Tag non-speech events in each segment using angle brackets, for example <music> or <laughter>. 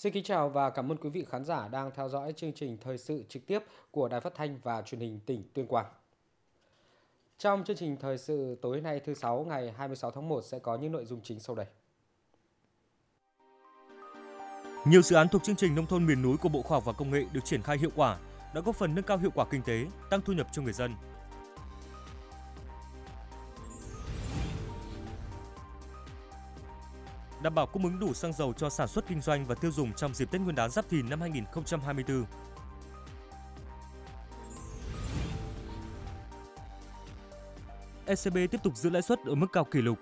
Xin kính chào và cảm ơn quý vị khán giả đang theo dõi chương trình thời sự trực tiếp của Đài Phát thanh và Truyền hình tỉnh Tuyên Quang. Trong chương trình thời sự tối nay thứ sáu ngày 26 tháng 1 sẽ có những nội dung chính sau đây. Nhiều dự án thuộc chương trình nông thôn miền núi của Bộ Khoa học và Công nghệ được triển khai hiệu quả, đã góp phần nâng cao hiệu quả kinh tế, tăng thu nhập cho người dân, đảm bảo cung ứng đủ xăng dầu cho sản xuất kinh doanh và tiêu dùng trong dịp Tết Nguyên đán Giáp Thìn năm 2024. ECB tiếp tục giữ lãi suất ở mức cao kỷ lục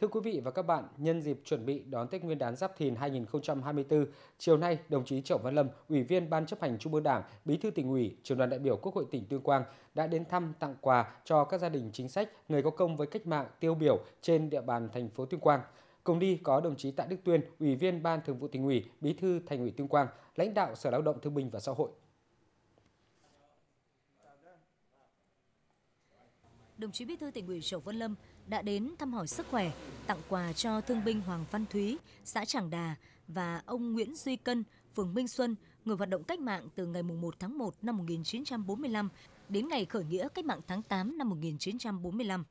Thưa quý vị và các bạn, nhân dịp chuẩn bị đón Tết Nguyên đán Giáp Thìn 2024, chiều nay, đồng chí Trần Văn Lâm, Ủy viên Ban chấp hành Trung ương Đảng, Bí thư tỉnh ủy, Trường đoàn đại biểu Quốc hội tỉnh Tuyên Quang đã đến thăm tặng quà cho các gia đình chính sách, người có công với cách mạng tiêu biểu trên địa bàn thành phố Tuyên Quang. Cùng đi có đồng chí Tạ Đức Tuyên, Ủy viên Ban Thường vụ tỉnh ủy, Bí thư Thành ủy Tuyên Quang, lãnh đạo Sở Lao động Thương binh và Xã hội. Đồng chí Bí thư tỉnh ủy Sầu Văn Lâm đã đến thăm hỏi sức khỏe, tặng quà cho thương binh Hoàng Văn Thúy, xã Tràng Đà và ông Nguyễn Duy Cân, phường Minh Xuân, người hoạt động cách mạng từ ngày 1 tháng 1 năm 1945 đến ngày khởi nghĩa cách mạng tháng 8 năm 1945.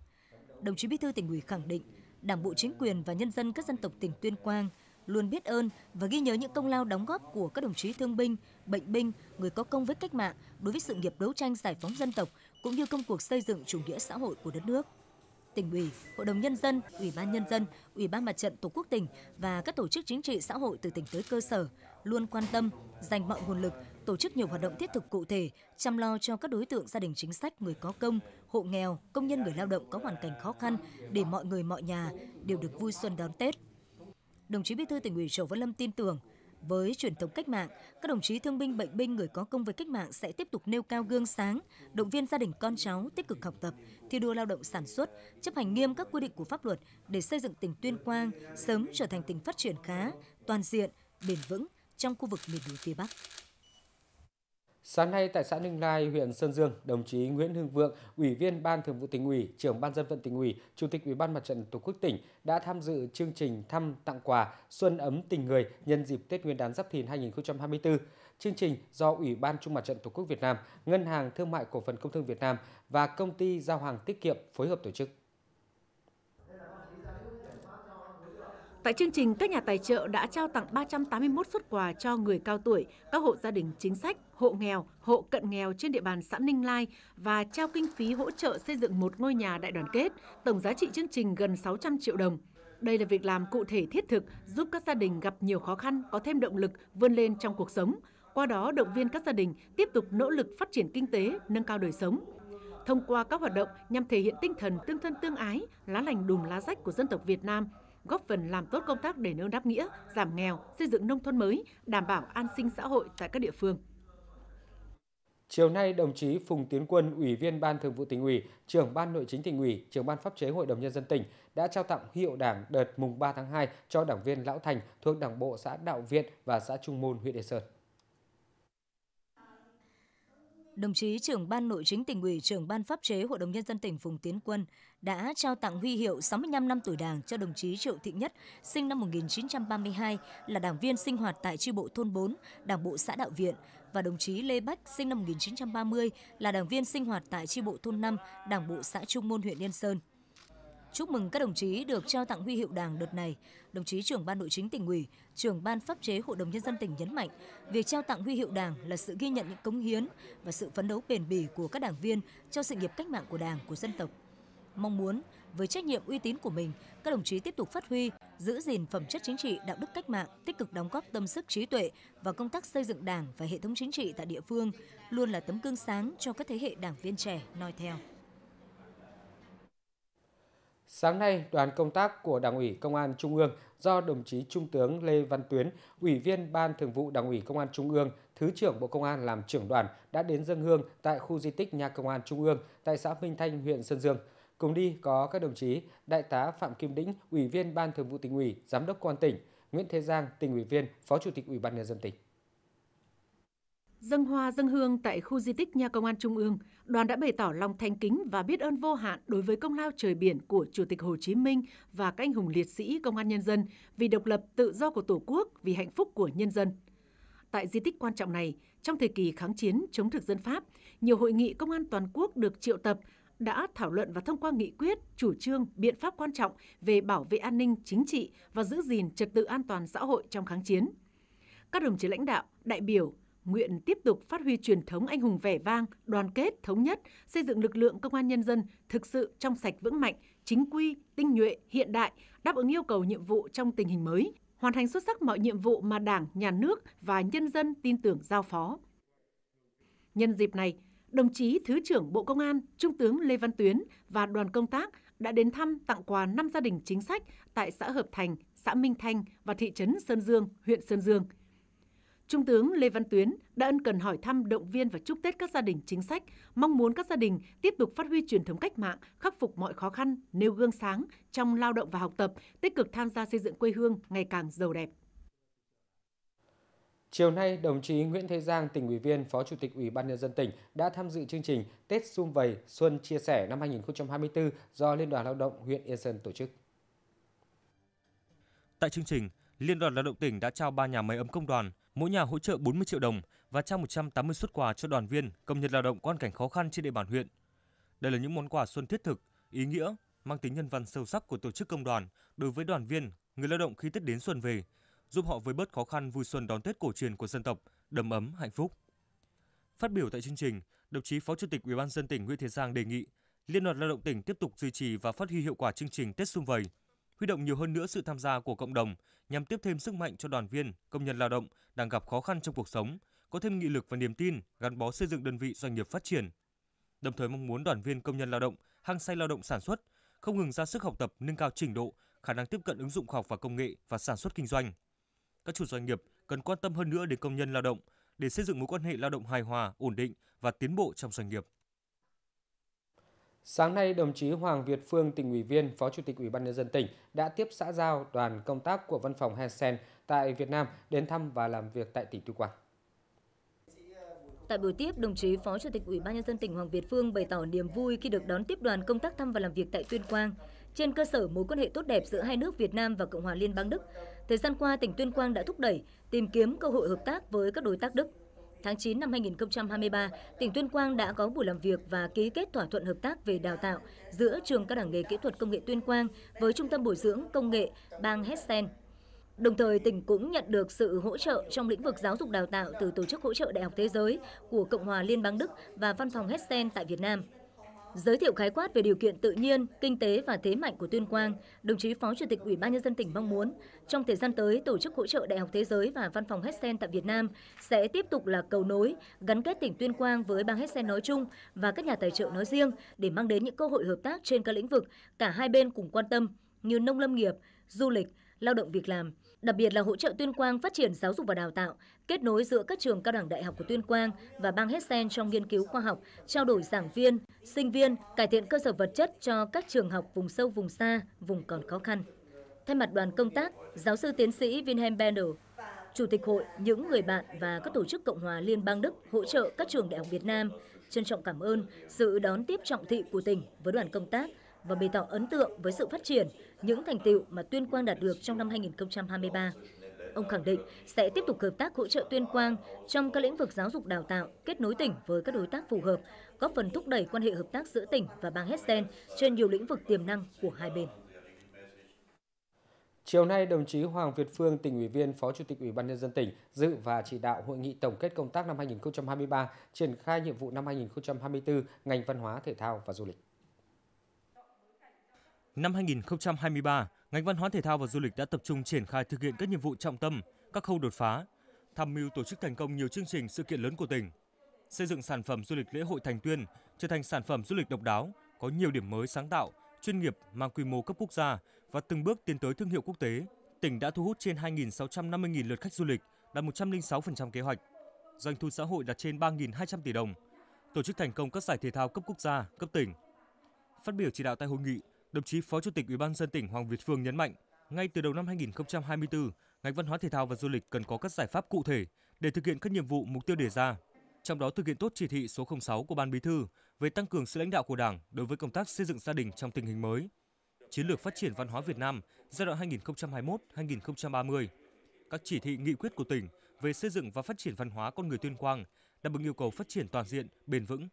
Đồng chí Bí thư tỉnh ủy khẳng định, Đảng bộ chính quyền và nhân dân các dân tộc tỉnh Tuyên Quang luôn biết ơn và ghi nhớ những công lao đóng góp của các đồng chí thương binh, bệnh binh, người có công với cách mạng đối với sự nghiệp đấu tranh giải phóng dân tộc cũng như công cuộc xây dựng chủ nghĩa xã hội của đất nước tỉnh ủy, hội đồng nhân dân, ủy ban nhân dân, ủy ban mặt trận tổ quốc tỉnh và các tổ chức chính trị xã hội từ tỉnh tới cơ sở luôn quan tâm, dành mọi nguồn lực, tổ chức nhiều hoạt động thiết thực cụ thể, chăm lo cho các đối tượng gia đình chính sách, người có công, hộ nghèo, công nhân người lao động có hoàn cảnh khó khăn để mọi người mọi nhà đều được vui xuân đón Tết. Đồng chí Bí thư tỉnh ủy Trầu Văn Lâm tin tưởng với truyền thống cách mạng, các đồng chí thương binh bệnh binh người có công với cách mạng sẽ tiếp tục nêu cao gương sáng, động viên gia đình con cháu tích cực học tập, thi đua lao động sản xuất, chấp hành nghiêm các quy định của pháp luật để xây dựng tỉnh Tuyên Quang sớm trở thành tỉnh phát triển khá, toàn diện, bền vững trong khu vực miền núi phía Bắc. Sáng nay tại xã Ninh Lai, huyện Sơn Dương, đồng chí Nguyễn Hưng Vượng, Ủy viên Ban Thường vụ tỉnh ủy, Trưởng Ban dân vận tỉnh ủy, Chủ tịch Ủy ban Mặt trận Tổ quốc tỉnh đã tham dự chương trình thăm tặng quà Xuân ấm tình người nhân dịp Tết Nguyên đán Giáp Thìn 2024. Chương trình do Ủy ban Trung Mặt trận Tổ quốc Việt Nam, Ngân hàng Thương mại Cổ phần Công thương Việt Nam và Công ty Giao hàng Tiết kiệm phối hợp tổ chức. Tại chương trình, các nhà tài trợ đã trao tặng 381 xuất quà cho người cao tuổi, các hộ gia đình chính sách, hộ nghèo, hộ cận nghèo trên địa bàn xã Ninh Lai và trao kinh phí hỗ trợ xây dựng một ngôi nhà đại đoàn kết, tổng giá trị chương trình gần 600 triệu đồng. Đây là việc làm cụ thể thiết thực giúp các gia đình gặp nhiều khó khăn có thêm động lực vươn lên trong cuộc sống, qua đó động viên các gia đình tiếp tục nỗ lực phát triển kinh tế, nâng cao đời sống. Thông qua các hoạt động nhằm thể hiện tinh thần tương thân tương ái, lá lành đùm lá rách của dân tộc Việt Nam góp phần làm tốt công tác đền ơn đáp nghĩa, giảm nghèo, xây dựng nông thôn mới, đảm bảo an sinh xã hội tại các địa phương. Chiều nay, đồng chí Phùng Tiến Quân, Ủy viên Ban Thường vụ Tỉnh ủy, Trưởng Ban Nội chính Tỉnh ủy, Trưởng Ban Pháp chế Hội đồng Nhân dân tỉnh đã trao tặng hiệu đảng đợt mùng 3 tháng 2 cho đảng viên Lão Thành thuộc Đảng bộ xã Đạo Viện và xã Trung Môn, huyện Đề Sơn đồng chí trưởng ban nội chính tỉnh ủy, trưởng ban pháp chế Hội đồng Nhân dân tỉnh Phùng Tiến Quân đã trao tặng huy hiệu 65 năm tuổi Đảng cho đồng chí Triệu Thị Nhất, sinh năm 1932, là đảng viên sinh hoạt tại chi bộ thôn 4, đảng bộ xã Đạo Viện, và đồng chí Lê Bách, sinh năm 1930, là đảng viên sinh hoạt tại chi bộ thôn 5, đảng bộ xã Trung Môn huyện Yên Sơn. Chúc mừng các đồng chí được trao tặng huy hiệu Đảng đợt này. Đồng chí trưởng ban nội chính tỉnh ủy, trưởng ban pháp chế Hội đồng nhân dân tỉnh nhấn mạnh, việc trao tặng huy hiệu Đảng là sự ghi nhận những cống hiến và sự phấn đấu bền bỉ của các đảng viên cho sự nghiệp cách mạng của Đảng, của dân tộc. Mong muốn với trách nhiệm uy tín của mình, các đồng chí tiếp tục phát huy, giữ gìn phẩm chất chính trị, đạo đức cách mạng, tích cực đóng góp tâm sức trí tuệ vào công tác xây dựng Đảng và hệ thống chính trị tại địa phương, luôn là tấm gương sáng cho các thế hệ đảng viên trẻ noi theo. Sáng nay, đoàn công tác của Đảng ủy Công an Trung ương do đồng chí Trung tướng Lê Văn Tuyến, Ủy viên Ban Thường vụ Đảng ủy Công an Trung ương, Thứ trưởng Bộ Công an làm trưởng đoàn đã đến dân hương tại khu di tích nhà Công an Trung ương tại xã Minh Thanh, huyện Sơn Dương. Cùng đi có các đồng chí Đại tá Phạm Kim Đĩnh, Ủy viên Ban Thường vụ tỉnh ủy, Giám đốc Công an tỉnh, Nguyễn Thế Giang, tỉnh ủy viên, Phó Chủ tịch Ủy ban nhân dân tỉnh dân hoa dân hương tại khu di tích Nhà Công an Trung ương, đoàn đã bày tỏ lòng thành kính và biết ơn vô hạn đối với công lao trời biển của Chủ tịch Hồ Chí Minh và các anh hùng liệt sĩ công an nhân dân vì độc lập tự do của Tổ quốc, vì hạnh phúc của nhân dân. Tại di tích quan trọng này, trong thời kỳ kháng chiến chống thực dân Pháp, nhiều hội nghị công an toàn quốc được triệu tập đã thảo luận và thông qua nghị quyết, chủ trương, biện pháp quan trọng về bảo vệ an ninh chính trị và giữ gìn trật tự an toàn xã hội trong kháng chiến. Các đồng chí lãnh đạo, đại biểu, nguyện tiếp tục phát huy truyền thống anh hùng vẻ vang, đoàn kết, thống nhất, xây dựng lực lượng công an nhân dân thực sự trong sạch vững mạnh, chính quy, tinh nhuệ, hiện đại, đáp ứng yêu cầu nhiệm vụ trong tình hình mới, hoàn thành xuất sắc mọi nhiệm vụ mà Đảng, Nhà nước và nhân dân tin tưởng giao phó. Nhân dịp này, đồng chí Thứ trưởng Bộ Công an, Trung tướng Lê Văn Tuyến và đoàn công tác đã đến thăm tặng quà 5 gia đình chính sách tại xã Hợp Thành, xã Minh Thanh và thị trấn Sơn Dương, huyện Sơn Dương – Trung tướng Lê Văn Tuyến đã ân cần hỏi thăm, động viên và chúc Tết các gia đình chính sách, mong muốn các gia đình tiếp tục phát huy truyền thống cách mạng, khắc phục mọi khó khăn, nêu gương sáng trong lao động và học tập, tích cực tham gia xây dựng quê hương ngày càng giàu đẹp. Chiều nay, đồng chí Nguyễn Thế Giang, tỉnh ủy viên, Phó Chủ tịch Ủy ban nhân dân tỉnh đã tham dự chương trình Tết Xung Vầy Xuân Chia Sẻ năm 2024 do Liên đoàn Lao động huyện Yên Sơn tổ chức. Tại chương trình, Liên đoàn Lao động tỉnh đã trao 3 nhà máy ấm công đoàn – mỗi nhà hỗ trợ 40 triệu đồng và trao 180 xuất quà cho đoàn viên, công nhân lao động có hoàn cảnh khó khăn trên địa bàn huyện. Đây là những món quà xuân thiết thực, ý nghĩa, mang tính nhân văn sâu sắc của tổ chức công đoàn đối với đoàn viên, người lao động khi Tết đến xuân về, giúp họ với bớt khó khăn vui xuân đón Tết cổ truyền của dân tộc, đầm ấm, hạnh phúc. Phát biểu tại chương trình, đồng chí Phó Chủ tịch Ủy ban dân tỉnh Nguyễn Thế Giang đề nghị Liên đoàn Lao động tỉnh tiếp tục duy trì và phát huy hiệu quả chương trình Tết xung vầy, huy động nhiều hơn nữa sự tham gia của cộng đồng nhằm tiếp thêm sức mạnh cho đoàn viên, công nhân lao động đang gặp khó khăn trong cuộc sống, có thêm nghị lực và niềm tin, gắn bó xây dựng đơn vị doanh nghiệp phát triển. Đồng thời mong muốn đoàn viên công nhân lao động hăng say lao động sản xuất, không ngừng ra sức học tập, nâng cao trình độ, khả năng tiếp cận ứng dụng khoa học và công nghệ và sản xuất kinh doanh. Các chủ doanh nghiệp cần quan tâm hơn nữa đến công nhân lao động để xây dựng mối quan hệ lao động hài hòa, ổn định và tiến bộ trong doanh nghiệp. Sáng nay, đồng chí Hoàng Việt Phương, tỉnh ủy viên, Phó Chủ tịch Ủy ban nhân dân tỉnh đã tiếp xã giao đoàn công tác của Văn phòng Hessen tại Việt Nam đến thăm và làm việc tại tỉnh Tuyên Quang. Tại buổi tiếp, đồng chí Phó Chủ tịch Ủy ban nhân dân tỉnh Hoàng Việt Phương bày tỏ niềm vui khi được đón tiếp đoàn công tác thăm và làm việc tại Tuyên Quang. Trên cơ sở mối quan hệ tốt đẹp giữa hai nước Việt Nam và Cộng hòa Liên bang Đức, thời gian qua tỉnh Tuyên Quang đã thúc đẩy tìm kiếm cơ hội hợp tác với các đối tác Đức. Tháng 9 năm 2023, tỉnh Tuyên Quang đã có buổi làm việc và ký kết thỏa thuận hợp tác về đào tạo giữa Trường Cao đẳng nghề Kỹ thuật Công nghệ Tuyên Quang với Trung tâm Bồi dưỡng Công nghệ bang Hessen. Đồng thời, tỉnh cũng nhận được sự hỗ trợ trong lĩnh vực giáo dục đào tạo từ Tổ chức Hỗ trợ Đại học Thế giới của Cộng hòa Liên bang Đức và Văn phòng Hessen tại Việt Nam. Giới thiệu khái quát về điều kiện tự nhiên, kinh tế và thế mạnh của Tuyên Quang, đồng chí Phó Chủ tịch Ủy ban nhân dân tỉnh mong muốn trong thời gian tới, tổ chức hỗ trợ Đại học Thế giới và Văn phòng Hessen tại Việt Nam sẽ tiếp tục là cầu nối gắn kết tỉnh Tuyên Quang với bang Hessen nói chung và các nhà tài trợ nói riêng để mang đến những cơ hội hợp tác trên các lĩnh vực cả hai bên cùng quan tâm như nông lâm nghiệp, du lịch, lao động việc làm, đặc biệt là hỗ trợ Tuyên Quang phát triển giáo dục và đào tạo, kết nối giữa các trường cao đẳng đại học của Tuyên Quang và bang Hessen trong nghiên cứu khoa học, trao đổi giảng viên, sinh viên, cải thiện cơ sở vật chất cho các trường học vùng sâu vùng xa, vùng còn khó khăn. Thay mặt đoàn công tác, giáo sư tiến sĩ Wilhelm bender Chủ tịch Hội, những người bạn và các tổ chức Cộng hòa Liên bang Đức hỗ trợ các trường đại học Việt Nam trân trọng cảm ơn sự đón tiếp trọng thị của tỉnh với đoàn công tác và bày tỏ ấn tượng với sự phát triển, những thành tiệu mà Tuyên Quang đạt được trong năm 2023. Ông khẳng định sẽ tiếp tục hợp tác hỗ trợ Tuyên Quang trong các lĩnh vực giáo dục đào tạo, kết nối tỉnh với các đối tác phù hợp, góp phần thúc đẩy quan hệ hợp tác giữa tỉnh và bang Hessen trên nhiều lĩnh vực tiềm năng của hai bên. Chiều nay, đồng chí Hoàng Việt Phương, tỉnh ủy viên, Phó Chủ tịch Ủy ban nhân dân tỉnh dự và chỉ đạo hội nghị tổng kết công tác năm 2023, triển khai nhiệm vụ năm 2024 ngành văn hóa, thể thao và du lịch. Năm 2023, ngành văn hóa thể thao và du lịch đã tập trung triển khai thực hiện các nhiệm vụ trọng tâm, các khâu đột phá, tham mưu tổ chức thành công nhiều chương trình sự kiện lớn của tỉnh. Xây dựng sản phẩm du lịch lễ hội Thành Tuyên trở thành sản phẩm du lịch độc đáo, có nhiều điểm mới sáng tạo, chuyên nghiệp mang quy mô cấp quốc gia và từng bước tiến tới thương hiệu quốc tế. Tỉnh đã thu hút trên 2.650.000 lượt khách du lịch, đạt 106% kế hoạch. Doanh thu xã hội đạt trên 3.200 tỷ đồng. Tổ chức thành công các giải thể thao cấp quốc gia, cấp tỉnh. Phát biểu chỉ đạo tại hội nghị, Đồng chí Phó Chủ tịch Ủy ban dân tỉnh Hoàng Việt Phương nhấn mạnh, ngay từ đầu năm 2024, ngành văn hóa thể thao và du lịch cần có các giải pháp cụ thể để thực hiện các nhiệm vụ mục tiêu đề ra, trong đó thực hiện tốt chỉ thị số 06 của Ban Bí thư về tăng cường sự lãnh đạo của Đảng đối với công tác xây dựng gia đình trong tình hình mới, chiến lược phát triển văn hóa Việt Nam giai đoạn 2021-2030, các chỉ thị nghị quyết của tỉnh về xây dựng và phát triển văn hóa con người Tuyên Quang đáp ứng yêu cầu phát triển toàn diện, bền vững,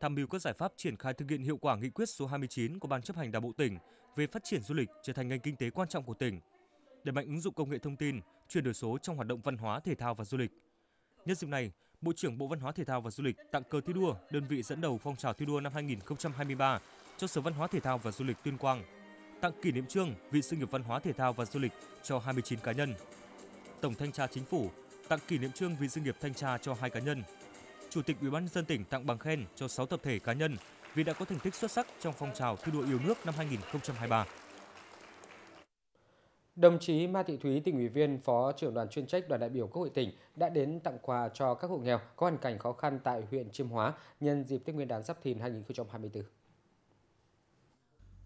tham mưu các giải pháp triển khai thực hiện hiệu quả nghị quyết số 29 của Ban chấp hành Đảng bộ tỉnh về phát triển du lịch trở thành ngành kinh tế quan trọng của tỉnh, đẩy mạnh ứng dụng công nghệ thông tin, chuyển đổi số trong hoạt động văn hóa, thể thao và du lịch. Nhân dịp này, Bộ trưởng Bộ Văn hóa Thể thao và Du lịch tặng cờ thi đua đơn vị dẫn đầu phong trào thi đua năm 2023 cho Sở Văn hóa Thể thao và Du lịch Tuyên Quang, tặng kỷ niệm trương vì sự nghiệp văn hóa thể thao và du lịch cho 29 cá nhân. Tổng thanh tra Chính phủ tặng kỷ niệm trương vì sự nghiệp thanh tra cho hai cá nhân Chủ tịch Ủy ban dân tỉnh tặng bằng khen cho 6 tập thể cá nhân vì đã có thành tích xuất sắc trong phong trào thi đua yêu nước năm 2023. Đồng chí Ma Thị Thúy, tỉnh ủy viên, Phó trưởng đoàn chuyên trách đoàn đại biểu Quốc hội tỉnh đã đến tặng quà cho các hộ nghèo có hoàn cảnh khó khăn tại huyện Chiêm Hóa nhân dịp Tết Nguyên đán Giáp Thìn 2024.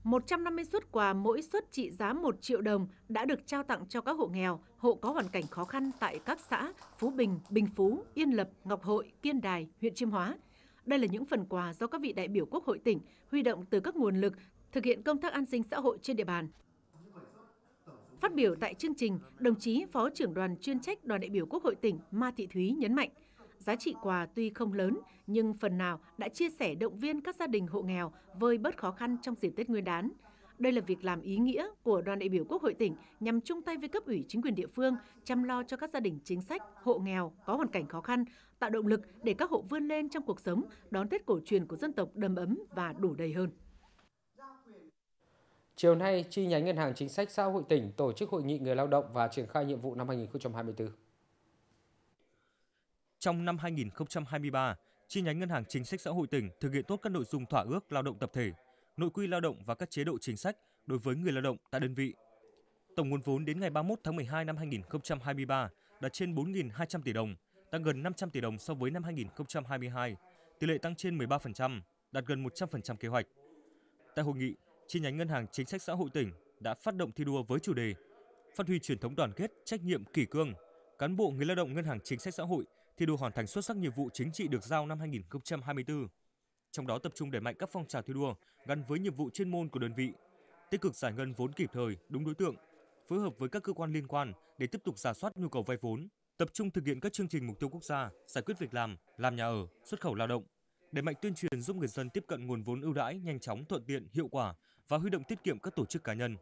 150 suất quà mỗi suất trị giá 1 triệu đồng đã được trao tặng cho các hộ nghèo, hộ có hoàn cảnh khó khăn tại các xã Phú Bình, Bình Phú, Yên Lập, Ngọc Hội, Kiên Đài, huyện Chiêm Hóa. Đây là những phần quà do các vị đại biểu Quốc hội tỉnh huy động từ các nguồn lực thực hiện công tác an sinh xã hội trên địa bàn. Phát biểu tại chương trình, đồng chí Phó trưởng đoàn chuyên trách Đoàn đại biểu Quốc hội tỉnh Ma Thị Thúy nhấn mạnh – Giá trị quà tuy không lớn nhưng phần nào đã chia sẻ động viên các gia đình hộ nghèo vơi bớt khó khăn trong dịp Tết Nguyên đán. Đây là việc làm ý nghĩa của đoàn đại biểu Quốc hội tỉnh nhằm chung tay với cấp ủy chính quyền địa phương chăm lo cho các gia đình chính sách, hộ nghèo có hoàn cảnh khó khăn, tạo động lực để các hộ vươn lên trong cuộc sống, đón Tết cổ truyền của dân tộc đầm ấm và đủ đầy hơn. Chiều nay, chi nhánh Ngân hàng Chính sách Xã hội tỉnh tổ chức hội nghị người lao động và triển khai nhiệm vụ năm 2024. Trong năm 2023, chi nhánh Ngân hàng Chính sách Xã hội tỉnh thực hiện tốt các nội dung thỏa ước lao động tập thể, nội quy lao động và các chế độ chính sách đối với người lao động tại đơn vị. Tổng nguồn vốn đến ngày 31 tháng 12 năm 2023 đạt trên 4.200 tỷ đồng, tăng gần 500 tỷ đồng so với năm 2022, tỷ lệ tăng trên 13%, đạt gần 100% kế hoạch. Tại hội nghị, chi nhánh Ngân hàng Chính sách Xã hội tỉnh đã phát động thi đua với chủ đề phát huy truyền thống đoàn kết, trách nhiệm kỷ cương, cán bộ người lao động Ngân hàng Chính sách Xã hội thi đua hoàn thành xuất sắc nhiệm vụ chính trị được giao năm 2024. Trong đó tập trung đẩy mạnh các phong trào thi đua gắn với nhiệm vụ chuyên môn của đơn vị, tích cực giải ngân vốn kịp thời, đúng đối tượng, phối hợp với các cơ quan liên quan để tiếp tục giả soát nhu cầu vay vốn, tập trung thực hiện các chương trình mục tiêu quốc gia, giải quyết việc làm, làm nhà ở, xuất khẩu lao động, đẩy mạnh tuyên truyền giúp người dân tiếp cận nguồn vốn ưu đãi nhanh chóng, thuận tiện, hiệu quả và huy động tiết kiệm các tổ chức cá nhân.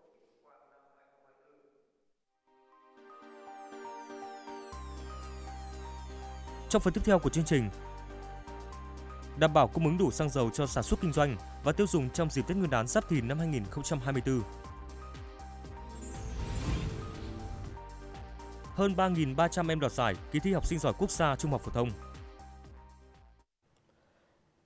Trong phần tiếp theo của chương trình, đảm bảo cung ứng đủ xăng dầu cho sản xuất kinh doanh và tiêu dùng trong dịp Tết Nguyên đán Giáp Thìn năm 2024. Hơn 3.300 em đoạt giải kỳ thi học sinh giỏi quốc gia trung học phổ thông.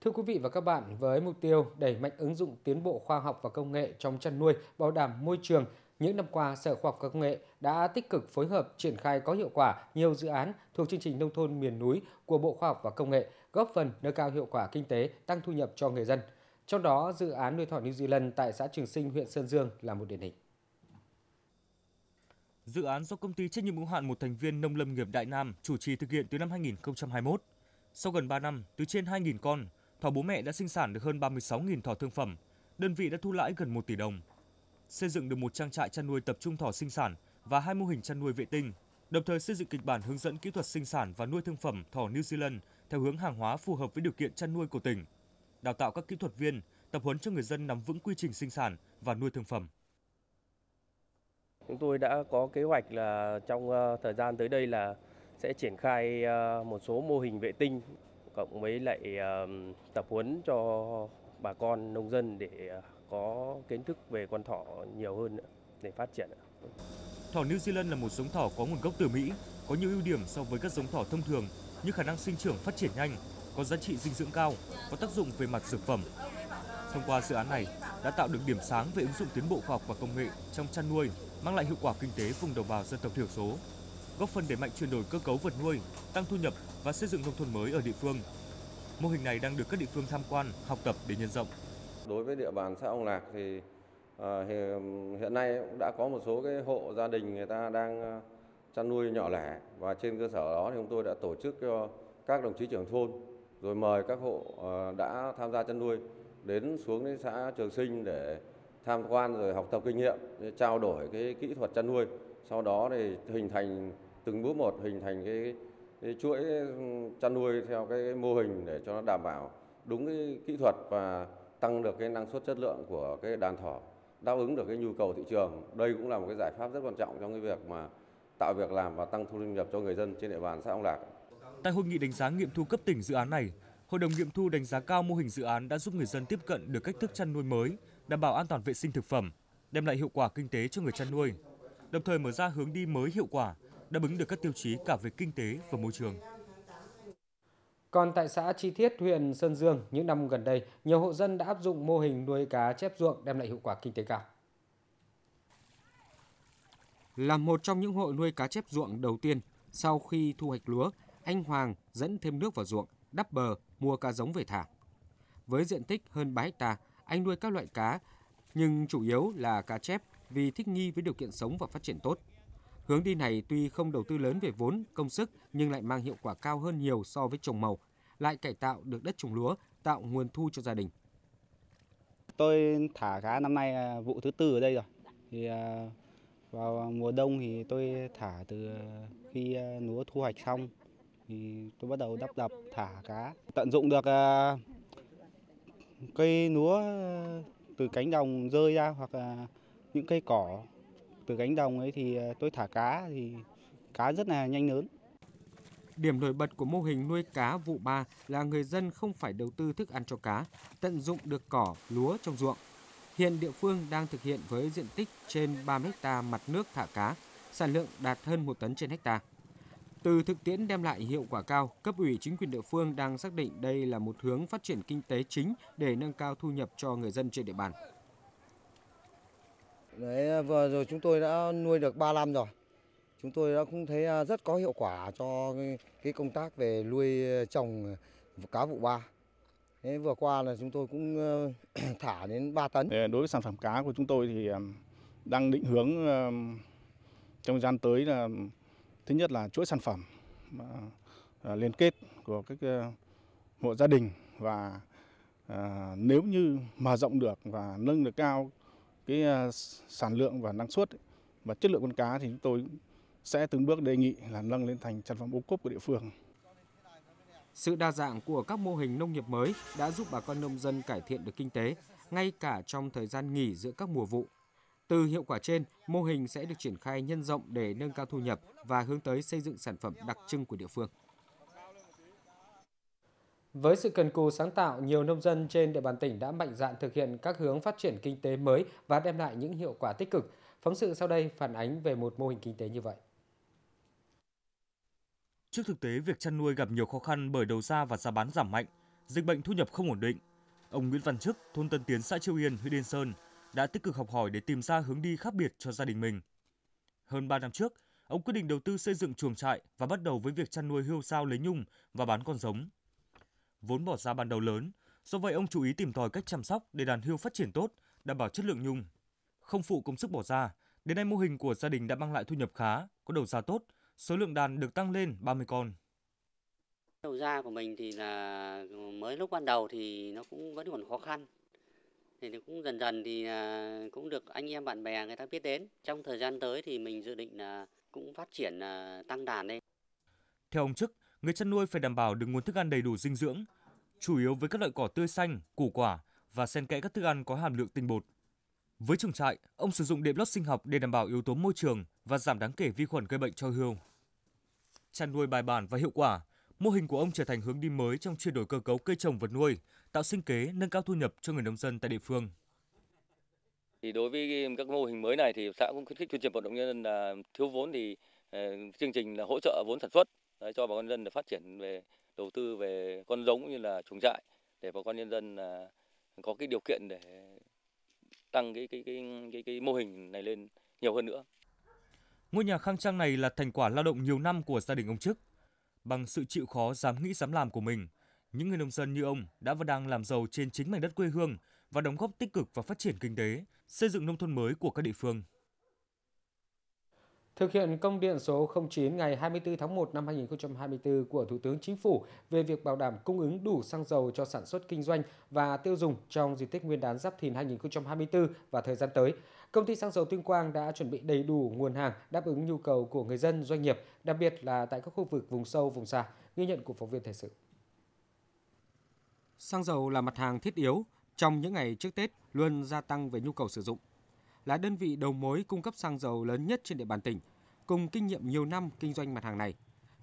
Thưa quý vị và các bạn, với mục tiêu đẩy mạnh ứng dụng tiến bộ khoa học và công nghệ trong chăn nuôi, bảo đảm môi trường, những năm qua, Sở Khoa học và Công nghệ đã tích cực phối hợp triển khai có hiệu quả nhiều dự án thuộc chương trình nông thôn miền núi của Bộ Khoa học và Công nghệ, góp phần nâng cao hiệu quả kinh tế, tăng thu nhập cho người dân. Trong đó, dự án nuôi thỏ New Zealand tại xã Trường Sinh, huyện Sơn Dương là một điển hình. Dự án do công ty trách nhiệm hữu hạn một thành viên nông lâm nghiệp Đại Nam chủ trì thực hiện từ năm 2021. Sau gần 3 năm, từ trên 2.000 con, thỏ bố mẹ đã sinh sản được hơn 36.000 thỏ thương phẩm. Đơn vị đã thu lãi gần 1 tỷ đồng, xây dựng được một trang trại chăn nuôi tập trung thỏ sinh sản và hai mô hình chăn nuôi vệ tinh, đồng thời xây dựng kịch bản hướng dẫn kỹ thuật sinh sản và nuôi thương phẩm thỏ New Zealand theo hướng hàng hóa phù hợp với điều kiện chăn nuôi của tỉnh, đào tạo các kỹ thuật viên, tập huấn cho người dân nắm vững quy trình sinh sản và nuôi thương phẩm. Chúng tôi đã có kế hoạch là trong ờ, thời gian tới đây là sẽ triển khai ờ, một số mô hình vệ tinh cộng với lại tập huấn cho bà con nông dân để ờ, có kiến thức về con thỏ nhiều hơn để phát triển. Thỏ New Zealand là một giống thỏ có nguồn gốc từ Mỹ, có nhiều ưu điểm so với các giống thỏ thông thường như khả năng sinh trưởng phát triển nhanh, có giá trị dinh dưỡng cao, có tác dụng về mặt dược phẩm. Thông qua dự án này đã tạo được điểm sáng về ứng dụng tiến bộ khoa học và công nghệ trong chăn nuôi, mang lại hiệu quả kinh tế vùng đồng bào dân tộc thiểu số, góp phần đẩy mạnh chuyển đổi cơ cấu vật nuôi, tăng thu nhập và xây dựng nông thôn mới ở địa phương. Mô hình này đang được các địa phương tham quan, học tập để nhân rộng. Đối với địa bàn xã Ông Lạc thì ờ, hiện nay cũng đã có một số cái hộ gia đình người ta đang ờ, chăn nuôi nhỏ lẻ và trên cơ sở đó thì chúng tôi đã tổ chức cho các đồng chí trưởng thôn rồi mời các hộ ờ, đã tham gia chăn nuôi đến xuống đến xã Trường Sinh để tham quan rồi học tập kinh nghiệm trao đổi cái kỹ thuật chăn nuôi sau đó thì hình thành từng bước một hình thành cái, cái chuỗi chăn nuôi theo cái, mô hình để cho nó đảm bảo đúng cái kỹ thuật và tăng được cái năng suất chất lượng của cái đàn thỏ đáp ứng được cái nhu cầu thị trường đây cũng là một cái giải pháp rất quan trọng trong cái việc mà tạo việc làm và tăng thu nhập cho người dân trên địa bàn xã Ông Lạc. Tại hội nghị đánh giá nghiệm thu cấp tỉnh dự án này, Hội đồng nghiệm thu đánh giá cao mô hình dự án đã giúp người dân tiếp cận được cách thức chăn nuôi mới, đảm bảo an toàn vệ sinh thực phẩm, đem lại hiệu quả kinh tế cho người chăn nuôi, đồng thời mở ra hướng đi mới hiệu quả, đáp ứng được các tiêu chí cả về kinh tế và môi trường. Còn tại xã Chi Thiết, huyện Sơn Dương, những năm gần đây, nhiều hộ dân đã áp dụng mô hình nuôi cá chép ruộng đem lại hiệu quả kinh tế cao. Là một trong những hộ nuôi cá chép ruộng đầu tiên, sau khi thu hoạch lúa, anh Hoàng dẫn thêm nước vào ruộng, đắp bờ, mua cá giống về thả. Với diện tích hơn 3 hecta, anh nuôi các loại cá, nhưng chủ yếu là cá chép vì thích nghi với điều kiện sống và phát triển tốt. Hướng đi này tuy không đầu tư lớn về vốn, công sức nhưng lại mang hiệu quả cao hơn nhiều so với trồng màu lại cải tạo được đất trồng lúa, tạo nguồn thu cho gia đình. Tôi thả cá năm nay à, vụ thứ tư ở đây rồi. Thì à, vào mùa đông thì tôi thả từ à, khi lúa thu hoạch xong thì tôi bắt đầu đắp đập thả cá tận dụng được cây lúa từ cánh đồng rơi ra hoặc là những cây cỏ từ cánh đồng ấy thì tôi thả cá thì cá rất là nhanh lớn Điểm nổi bật của mô hình nuôi cá vụ ba là người dân không phải đầu tư thức ăn cho cá, tận dụng được cỏ, lúa trong ruộng. Hiện địa phương đang thực hiện với diện tích trên 3 hecta mặt nước thả cá, sản lượng đạt hơn 1 tấn trên hecta. Từ thực tiễn đem lại hiệu quả cao, cấp ủy chính quyền địa phương đang xác định đây là một hướng phát triển kinh tế chính để nâng cao thu nhập cho người dân trên địa bàn. Đấy, vừa rồi chúng tôi đã nuôi được 3 năm rồi chúng tôi đã cũng thấy à, rất có hiệu quả cho cái, công tác về nuôi ờ, trồng ờ, cá vụ ba. Thế vừa qua là chúng tôi cũng ờ, <clears throat> thả đến 3 tấn. Đối với sản phẩm cá của chúng tôi thì đang định hướng trong gian tới là thứ nhất là chuỗi sản phẩm liên kết của các hộ gia đình và nếu như mở rộng được và nâng được cao cái sản lượng và năng suất và chất lượng con cá thì chúng tôi sẽ từng bước đề nghị là nâng lên thành sản phẩm ô cốp của địa phương. Sự đa dạng của các mô hình nông nghiệp mới đã giúp bà con nông dân cải thiện được kinh tế, ngay cả trong thời gian nghỉ giữa các mùa vụ. Từ hiệu quả trên, mô hình sẽ được triển khai nhân rộng để nâng cao thu nhập và hướng tới xây dựng sản phẩm đặc trưng của địa phương. Với sự cần cù sáng tạo, nhiều nông dân trên địa bàn tỉnh đã mạnh dạn thực hiện các hướng phát triển kinh tế mới và đem lại những hiệu quả tích cực. Phóng sự sau đây phản ánh về một mô hình kinh tế như vậy. Trước thực tế, việc chăn nuôi gặp nhiều khó khăn bởi đầu ra và giá bán giảm mạnh, dịch bệnh thu nhập không ổn định. Ông Nguyễn Văn Chức, thôn Tân Tiến, xã Triệu Yên, huyện Yên Sơn đã tích cực học hỏi để tìm ra hướng đi khác biệt cho gia đình mình. Hơn 3 năm trước, ông quyết định đầu tư xây dựng chuồng trại và bắt đầu với việc chăn nuôi hươu sao lấy nhung và bán con giống. Vốn bỏ ra ban đầu lớn, do vậy ông chú ý tìm tòi cách chăm sóc để đàn hươu phát triển tốt, đảm bảo chất lượng nhung. Không phụ công sức bỏ ra, đến nay mô hình của gia đình đã mang lại thu nhập khá, có đầu ra tốt số lượng đàn được tăng lên 30 con. Đầu ra của mình thì là mới lúc ban đầu thì nó cũng vẫn còn khó khăn. Thì cũng dần dần thì à, cũng được anh em bạn bè người ta biết đến. Trong thời gian tới thì mình dự định là cũng phát triển à, tăng đàn lên. Theo ông Chức, người chăn nuôi phải đảm bảo được nguồn thức ăn đầy đủ dinh dưỡng, chủ yếu với các loại cỏ tươi xanh, củ quả và xen kẽ các thức ăn có hàm lượng tinh bột. Với chuồng trại, ông sử dụng đệm lót sinh học để đảm bảo yếu tố môi trường, và giảm đáng kể vi khuẩn gây bệnh cho hươu. Chăn nuôi bài bản và hiệu quả, mô hình của ông trở thành hướng đi mới trong chuyển đổi cơ cấu cây trồng vật nuôi, tạo sinh kế, nâng cao thu nhập cho người nông dân tại địa phương. Thì đối với các mô hình mới này thì xã cũng khuyến khích tuyên truyền vận động nhân dân là thiếu vốn thì ờ, chương trình là hỗ trợ vốn sản xuất đấy, cho bà con dân để phát triển về đầu tư về con giống cũng như là chuồng trại để bà con nhân dân là có cái điều kiện để tăng cái cái cái cái, cái mô hình này lên nhiều hơn nữa. Ngôi nhà khang trang này là thành quả lao động nhiều năm của gia đình ông Trức. Bằng sự chịu khó dám nghĩ dám làm của mình, những người nông dân như ông đã và đang làm giàu trên chính mảnh đất quê hương và đóng góp tích cực vào phát triển kinh tế, xây dựng nông thôn mới của các địa phương. Thực hiện công điện số 09 ngày 24 tháng 1 năm 2024 của Thủ tướng Chính phủ về việc bảo đảm cung ứng đủ xăng dầu cho sản xuất kinh doanh và tiêu dùng trong dịp Tết Nguyên đán Giáp Thìn 2024 và thời gian tới, công ty xăng dầu Tuyên Quang đã chuẩn bị đầy đủ nguồn hàng đáp ứng nhu cầu của người dân, doanh nghiệp, đặc biệt là tại các khu vực vùng sâu, vùng xa, ghi nhận của phóng viên thời sự. Xăng dầu là mặt hàng thiết yếu, trong những ngày trước Tết luôn gia tăng về nhu cầu sử dụng là đơn vị đầu mối cung cấp xăng dầu lớn nhất trên địa bàn tỉnh. Cùng kinh nghiệm nhiều năm kinh doanh mặt hàng này,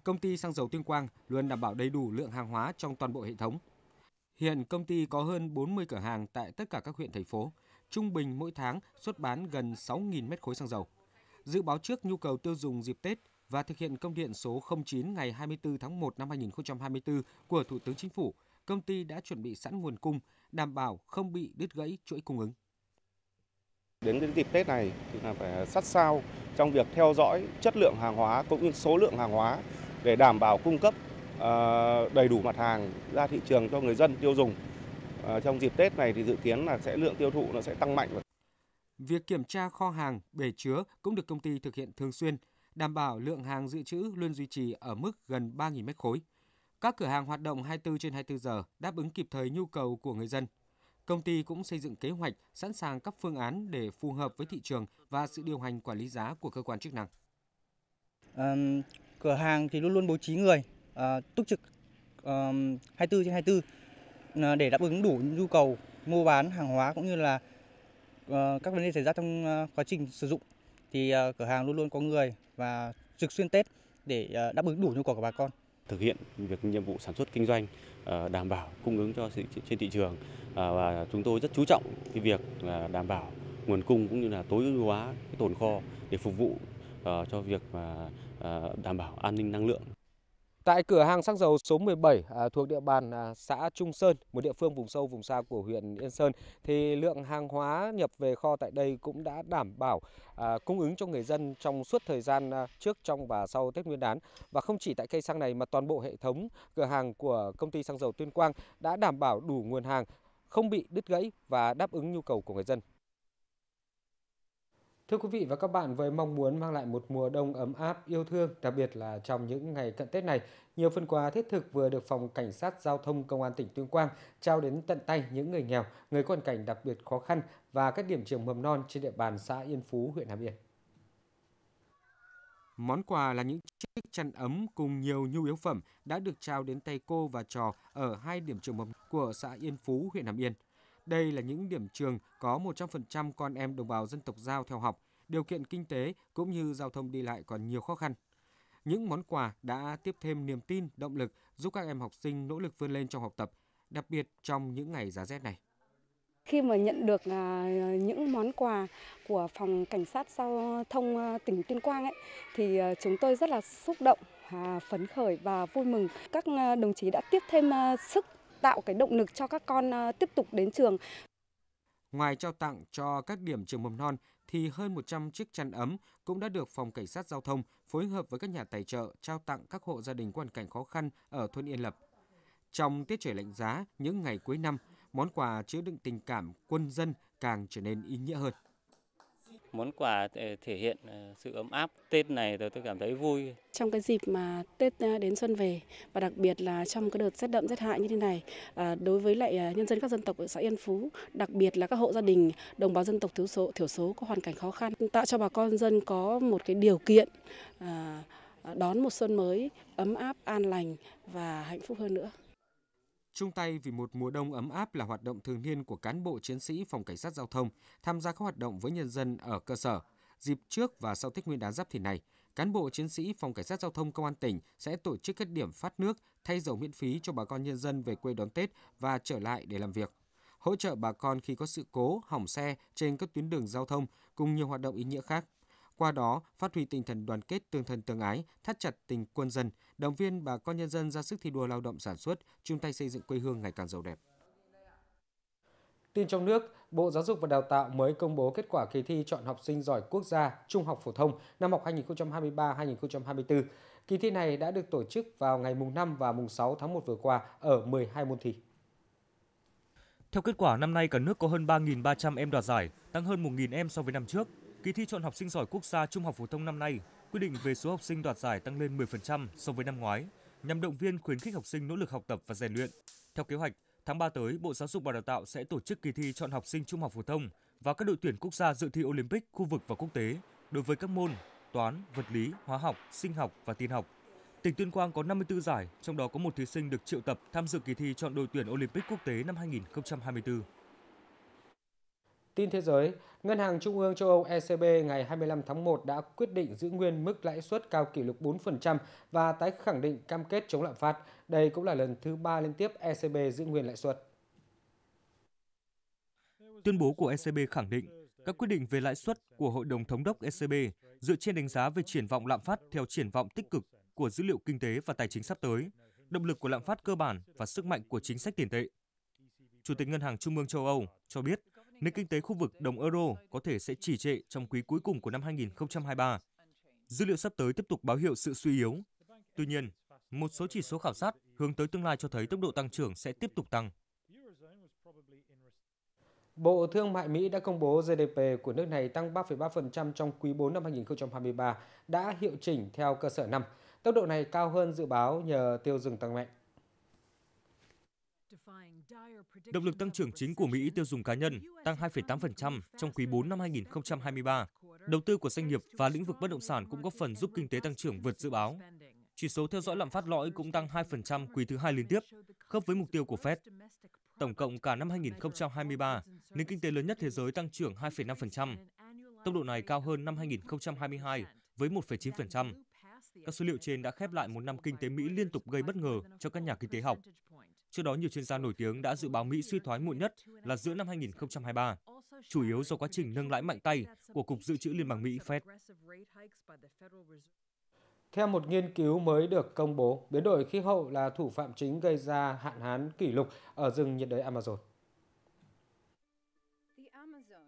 công ty xăng dầu Tuyên Quang luôn đảm bảo đầy đủ lượng hàng hóa trong toàn bộ hệ thống. Hiện công ty có hơn 40 cửa hàng tại tất cả các huyện thành phố, trung bình mỗi tháng xuất bán gần 6.000 mét khối xăng dầu. Dự báo trước nhu cầu tiêu dùng dịp Tết và thực hiện công điện số 09 ngày 24 tháng 1 năm 2024 của Thủ tướng Chính phủ, công ty đã chuẩn bị sẵn nguồn cung, đảm bảo không bị đứt gãy chuỗi cung ứng. Đến cái dịp Tết này thì là phải sát sao trong việc theo dõi chất lượng hàng hóa cũng như số lượng hàng hóa để đảm bảo cung cấp ờ, đầy đủ mặt hàng ra thị trường cho người dân tiêu dùng. Ờ, trong dịp Tết này thì dự kiến là sẽ lượng tiêu thụ nó sẽ tăng mạnh. Việc kiểm tra kho hàng, bể chứa cũng được công ty thực hiện thường xuyên, đảm bảo lượng hàng dự trữ luôn duy trì ở mức gần 3.000 mét khối. Các cửa hàng hoạt động 24 trên 24 giờ đáp ứng kịp thời nhu cầu của người dân Công ty cũng xây dựng kế hoạch sẵn sàng các phương án để phù hợp với thị trường và sự điều hành quản lý giá của cơ quan chức năng. À, cửa hàng thì luôn luôn bố trí người à, túc trực à, 24 trên 24 ờ, để đáp ứng đủ nhu cầu mua bán hàng hóa cũng như là à, các vấn đề xảy ra trong quá trình sử dụng thì à, cửa hàng luôn luôn có người và trực xuyên Tết để à, đáp ứng đủ nhu cầu của bà con. Thực hiện việc nhiệm vụ sản xuất kinh doanh Ờ, đảm bảo cung ứng cho trên thị trường ờ, và chúng tôi rất chú trọng cái việc là đảm bảo nguồn cung cũng như là tối ưu hóa cái tồn kho để phục vụ ờ, cho việc đảm bảo an ninh năng lượng. Tại cửa hàng xăng dầu số 17 à, thuộc địa bàn à, xã Trung Sơn, một địa phương vùng sâu vùng xa của huyện Yên Sơn thì lượng hàng hóa nhập về kho tại đây cũng đã đảm bảo à, cung ứng cho người dân trong suốt thời gian à, trước trong và sau Tết Nguyên đán. Và không chỉ tại cây xăng này mà toàn bộ hệ thống cửa hàng của công ty xăng dầu Tuyên Quang đã đảm bảo đủ nguồn hàng, không bị đứt gãy và đáp ứng nhu cầu của người dân. Thưa quý vị và các bạn, với mong muốn mang lại một mùa đông ấm áp, yêu thương, đặc biệt là trong những ngày cận Tết này, nhiều phần quà thiết thực vừa được Phòng Cảnh sát Giao thông Công an tỉnh Tuyên Quang trao đến tận tay những người nghèo, người có hoàn cảnh đặc biệt khó khăn và các điểm trường mầm non trên địa bàn xã Yên Phú, huyện Hàm Yên. Món quà là những chiếc chăn ấm cùng nhiều nhu yếu phẩm đã được trao đến tay cô và trò ở hai điểm trường mầm của xã Yên Phú, huyện Hàm Yên. Đây là những điểm trường có 100% con em đồng bào dân tộc Giao theo học, điều kiện kinh tế cũng như giao thông đi lại còn nhiều khó khăn. Những món quà đã tiếp thêm niềm tin, động lực giúp các em học sinh nỗ lực vươn lên trong học tập, đặc biệt trong những ngày giá rét này. Khi mà nhận được à, những món quà của phòng cảnh sát giao thông à, tỉnh Tuyên Quang ấy thì à, chúng tôi rất là xúc động, phấn khởi và vui mừng. Các đồng chí đã tiếp thêm sức tạo cái động lực cho các con ờ, tiếp tục đến trường. Ngoài trao tặng cho các điểm trường mầm non thì hơn 100 chiếc chăn ấm cũng đã được phòng cảnh sát giao thông phối hợp với các nhà tài trợ trao tặng các hộ gia đình có hoàn cảnh khó khăn ở thôn Yên Lập. Trong tiết trời lạnh giá những ngày cuối năm, món quà chứa đựng tình cảm quân dân càng trở nên ý nghĩa hơn món quà ờ, thể hiện ờ, sự ấm áp Tết này rồi tôi cảm thấy vui. Trong cái dịp mà Tết ờ, đến xuân về và đặc biệt là trong cái đợt rét đậm rét hại như thế này, đối với lại nhân dân các dân tộc ở xã Yên Phú, đặc biệt là các hộ gia đình đồng bào dân tộc thiểu số thiểu số có hoàn cảnh khó khăn, tạo cho bà con dân có một cái điều kiện đón một xuân mới ấm áp, an lành và hạnh phúc hơn nữa. Trung tay vì một mùa đông ấm áp là hoạt động thường niên của cán bộ chiến sĩ phòng cảnh sát giao thông tham gia các hoạt động với nhân dân ở cơ sở. Dịp trước và sau Tết Nguyên đán Giáp Thìn này, cán bộ chiến sĩ phòng cảnh sát giao thông công an tỉnh sẽ tổ chức các điểm phát nước, thay dầu miễn phí cho bà con nhân dân về quê đón Tết và trở lại để làm việc hỗ trợ bà con khi có sự cố, hỏng xe trên các tuyến đường giao thông cùng nhiều hoạt động ý nghĩa khác qua đó phát huy tinh thần đoàn kết tương thân tương ái, thắt chặt tình quân dân, động viên bà con nhân dân ra sức thi đua lao động sản xuất, chung tay xây dựng quê hương ngày càng giàu đẹp. Tin trong nước, Bộ Giáo dục và Đào tạo mới công bố kết quả kỳ thi chọn học sinh giỏi quốc gia trung học phổ thông năm học 2023-2024. Kỳ thi này đã được tổ chức vào ngày mùng 5 và mùng 6 tháng 1 vừa qua ở 12 môn thi. Theo kết quả, năm nay cả nước có hơn 3.300 em đoạt giải, tăng hơn 1.000 em so với năm trước. Kỳ thi chọn học sinh giỏi quốc gia trung học phổ thông năm nay, quy định về số học sinh đoạt giải tăng lên 10% so với năm ngoái, nhằm động viên khuyến khích học sinh nỗ lực học tập và rèn luyện. Theo kế hoạch, tháng 3 tới, Bộ Giáo dục và Đào tạo sẽ tổ chức kỳ thi chọn học sinh trung học phổ thông và các đội tuyển quốc gia dự thi Olympic, khu vực và quốc tế đối với các môn toán, vật lý, hóa học, sinh học và tin học. Tỉnh Tuyên Quang có 54 giải, trong đó có một thí sinh được triệu tập tham dự kỳ thi chọn đội tuyển Olympic quốc tế năm 2024. Tin thế giới, Ngân hàng Trung ương châu Âu ECB ngày 25 tháng 1 đã quyết định giữ nguyên mức lãi suất cao kỷ lục 4% và tái khẳng định cam kết chống lạm phát. Đây cũng là lần thứ ba liên tiếp ECB giữ nguyên lãi suất. Tuyên bố của ECB khẳng định các quyết định về lãi suất của Hội đồng Thống đốc ECB dựa trên đánh giá về triển vọng lạm phát theo triển vọng tích cực của dữ liệu kinh tế và tài chính sắp tới, động lực của lạm phát cơ bản và sức mạnh của chính sách tiền tệ. Chủ tịch Ngân hàng Trung ương châu Âu cho biết nền kinh tế khu vực đồng euro có thể sẽ trì trệ trong quý cuối cùng của năm 2023. Dữ liệu sắp tới tiếp tục báo hiệu sự suy yếu. Tuy nhiên, một số chỉ số khảo sát hướng tới tương lai cho thấy tốc độ tăng trưởng sẽ tiếp tục tăng. Bộ Thương mại Mỹ đã công bố GDP của nước này tăng 3,3% trong quý 4 năm 2023, đã hiệu chỉnh theo cơ sở năm. Tốc độ này cao hơn dự báo nhờ tiêu dùng tăng mạnh. Động lực tăng trưởng chính của Mỹ tiêu dùng cá nhân tăng 2,8% trong quý 4 năm 2023. Đầu tư của doanh nghiệp và lĩnh vực bất động sản cũng góp phần giúp kinh tế tăng trưởng vượt dự báo. Chỉ số theo dõi lạm phát lõi cũng tăng 2% quý thứ hai liên tiếp, khớp với mục tiêu của Fed. Tổng cộng cả năm 2023, nền kinh tế lớn nhất thế giới tăng trưởng 2,5%. Tốc độ này cao hơn năm 2022 với 1,9%. Các số liệu trên đã khép lại một năm kinh tế Mỹ liên tục gây bất ngờ cho các nhà kinh tế học. Trước đó, nhiều chuyên gia nổi tiếng đã dự báo Mỹ suy thoái muộn nhất là giữa năm 2023, chủ yếu do quá trình nâng lãi mạnh tay của Cục Dự trữ Liên bang Mỹ Fed. Theo một nghiên cứu mới được công bố, biến đổi khí hậu là thủ phạm chính gây ra hạn hán kỷ lục ở rừng nhiệt đới Amazon.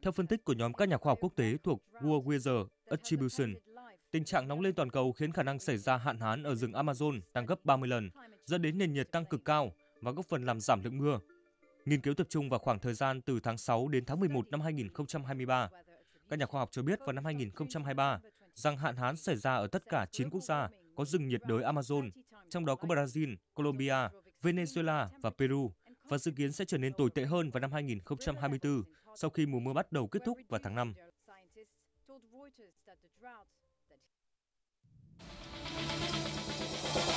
Theo phân tích của nhóm các nhà khoa học quốc tế thuộc World Weather Attribution, tình trạng nóng lên toàn cầu khiến khả năng xảy ra hạn hán ở rừng Amazon tăng gấp 30 lần, dẫn đến nền nhiệt tăng cực cao, và góp phần làm giảm lượng mưa. Nghiên cứu tập trung vào khoảng thời gian từ tháng 6 đến tháng 11 năm 2023. Các nhà khoa học cho biết vào năm 2023 rằng hạn hán xảy ra ở tất cả 9 quốc gia có rừng nhiệt đới Amazon, trong đó có Brazil, Colombia, Venezuela và Peru, và dự kiến sẽ trở nên tồi tệ hơn vào năm 2024 sau khi mùa mưa bắt đầu kết thúc vào tháng 5. told Reuters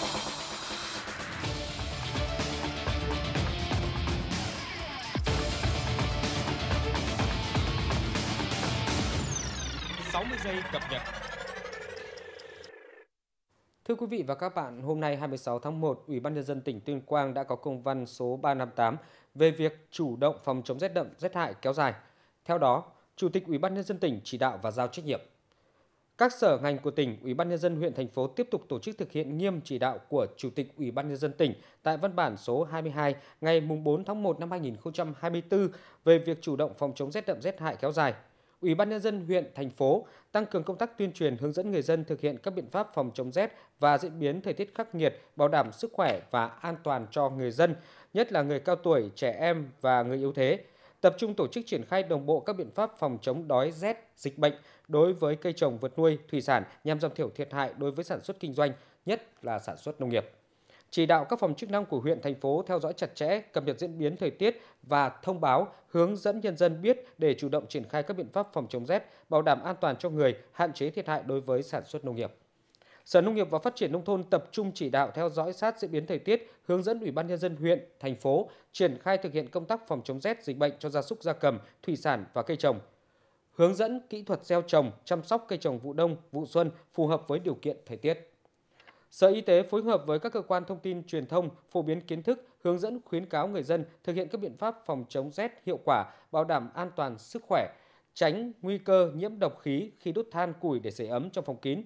60 giây cập nhật. Thưa quý vị và các bạn, hôm nay 26 tháng 1, Ủy ban nhân dân tỉnh Tuyên Quang đã có công văn số 358 về việc chủ động phòng chống rét đậm, rét hại kéo dài. Theo đó, Chủ tịch Ủy ban nhân dân tỉnh chỉ đạo và giao trách nhiệm. Các sở ngành của tỉnh, Ủy ban nhân dân huyện thành phố tiếp tục tổ chức thực hiện nghiêm chỉ đạo của Chủ tịch Ủy ban nhân dân tỉnh tại văn bản số 22 ngày 4 tháng 1 năm 2024 về việc chủ động phòng chống rét đậm rét hại kéo dài Ủy ban nhân dân huyện, thành phố tăng cường công tác tuyên truyền hướng dẫn người dân thực hiện các biện pháp phòng chống rét và diễn biến thời tiết khắc nghiệt, bảo đảm sức khỏe và an toàn cho người dân, nhất là người cao tuổi, trẻ em và người yếu thế. Tập trung tổ chức triển khai đồng bộ các biện pháp phòng chống đói rét, dịch bệnh đối với cây trồng vật nuôi, thủy sản nhằm giảm thiểu thiệt hại đối với sản xuất kinh doanh, nhất là sản xuất nông nghiệp chỉ đạo các phòng chức năng của huyện, thành phố theo dõi chặt chẽ, cập nhật diễn biến thời tiết và thông báo, hướng dẫn nhân dân biết để chủ động triển khai các biện pháp phòng chống rét, bảo đảm an toàn cho người, hạn chế thiệt hại đối với sản xuất nông nghiệp. Sở Nông nghiệp và Phát triển nông thôn tập trung chỉ đạo theo dõi sát diễn biến thời tiết, hướng dẫn Ủy ban nhân dân huyện, thành phố triển khai thực hiện công tác phòng chống rét dịch bệnh cho gia súc gia cầm, thủy sản và cây trồng. Hướng dẫn kỹ thuật gieo trồng, chăm sóc cây trồng vụ đông, vụ xuân phù hợp với điều kiện thời tiết. Sở Y tế phối hợp với các cơ quan thông tin truyền thông phổ biến kiến thức, hướng dẫn khuyến cáo người dân thực hiện các biện pháp phòng chống rét hiệu quả, bảo đảm an toàn sức khỏe, tránh nguy cơ nhiễm độc khí khi đốt than củi để sưởi ấm trong phòng kín.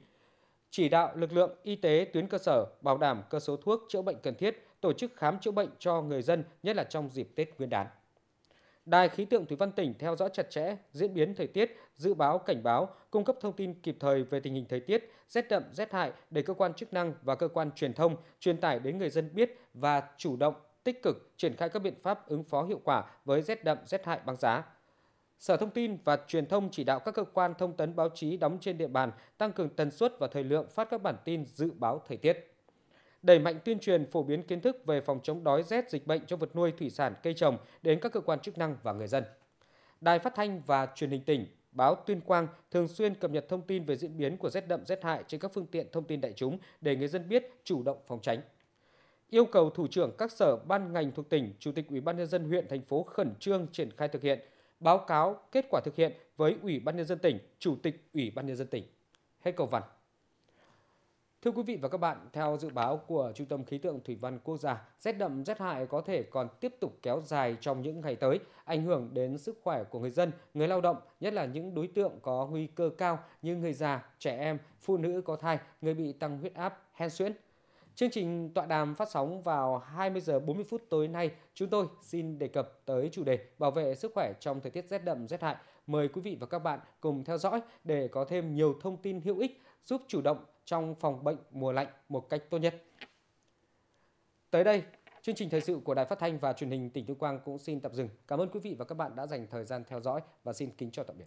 Chỉ đạo lực lượng y tế tuyến cơ sở bảo đảm cơ số thuốc chữa bệnh cần thiết, tổ chức khám chữa bệnh cho người dân, nhất là trong dịp Tết Nguyên đán. Đài khí tượng Thủy văn tỉnh theo dõi chặt chẽ diễn biến thời tiết, dự báo cảnh báo, cung cấp thông tin kịp thời về tình hình thời tiết, rét đậm, rét hại để cơ quan chức năng và cơ quan truyền thông truyền tải đến người dân biết và chủ động tích cực triển khai các biện pháp ứng phó hiệu quả với rét đậm, rét hại băng giá. Sở Thông tin và Truyền thông chỉ đạo các cơ quan thông tấn báo chí đóng trên địa bàn tăng cường tần suất và thời lượng phát các bản tin dự báo thời tiết đẩy mạnh tuyên truyền phổ biến kiến thức về phòng chống đói rét dịch bệnh cho vật nuôi thủy sản cây trồng đến các cơ quan chức năng và người dân. Đài Phát thanh và Truyền hình tỉnh, báo Tuyên Quang thường xuyên cập nhật thông tin về diễn biến của rét đậm rét hại trên các phương tiện thông tin đại chúng để người dân biết chủ động phòng tránh yêu cầu thủ trưởng các sở ban ngành thuộc tỉnh, chủ tịch Ủy ban nhân dân huyện thành phố khẩn trương triển khai thực hiện, báo cáo kết quả thực hiện với Ủy ban nhân dân tỉnh, chủ tịch Ủy ban nhân dân tỉnh. Hết cầu văn. Thưa quý vị và các bạn, theo dự báo của Trung tâm Khí tượng Thủy văn Quốc gia, rét đậm rét hại có thể còn tiếp tục kéo dài trong những ngày tới, ảnh hưởng đến sức khỏe của người dân, người lao động, nhất là những đối tượng có nguy cơ cao như người già, trẻ em, phụ nữ có thai, người bị tăng huyết áp, hen suyễn. Chương trình tọa đàm phát sóng vào 20 giờ 40 phút tối nay, chúng tôi xin đề cập tới chủ đề bảo vệ sức khỏe trong thời tiết rét đậm rét hại. Mời quý vị và các bạn cùng theo dõi để có thêm nhiều thông tin hữu ích giúp chủ động trong phòng bệnh mùa lạnh một cách tốt nhất. Tới đây, chương trình thời sự của Đài Phát thanh và Truyền hình tỉnh Tuyên Quang cũng xin tạm dừng. Cảm ơn quý vị và các bạn đã dành thời gian theo dõi và xin kính chào tạm biệt.